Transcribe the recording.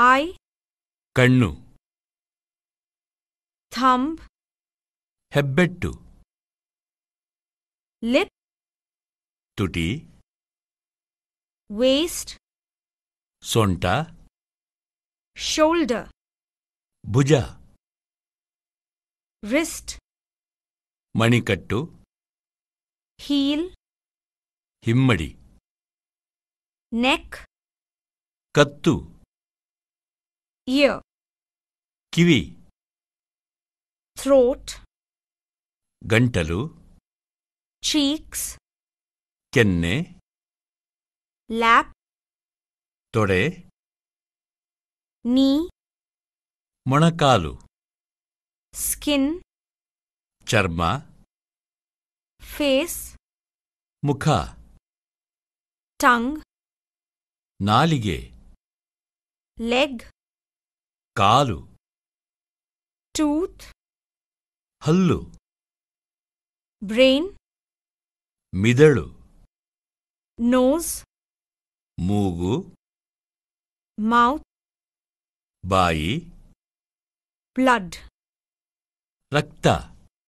eye kannu thumb hebbettu lip tuti waist sonta shoulder bhuja wrist manikattu heel himmadi neck kattu ear ಕಿವಿ throat ಗಂಟಲು cheeks ಕೆನ್ನೆ lap ತೊಡೆ ನೀ ಮೊಣಕಾಲು skin ಚರ್ಮ ಫೇಸ್ ಮುಖ ಟಂಗ್ ನಾಲಿಗೆ ಲೆಗ್ కాలు టూత్ హల్లు బ్రెయిన్ మిదడు నోస్ మూగు మౌత్ బాయి బ్లడ్ రక్త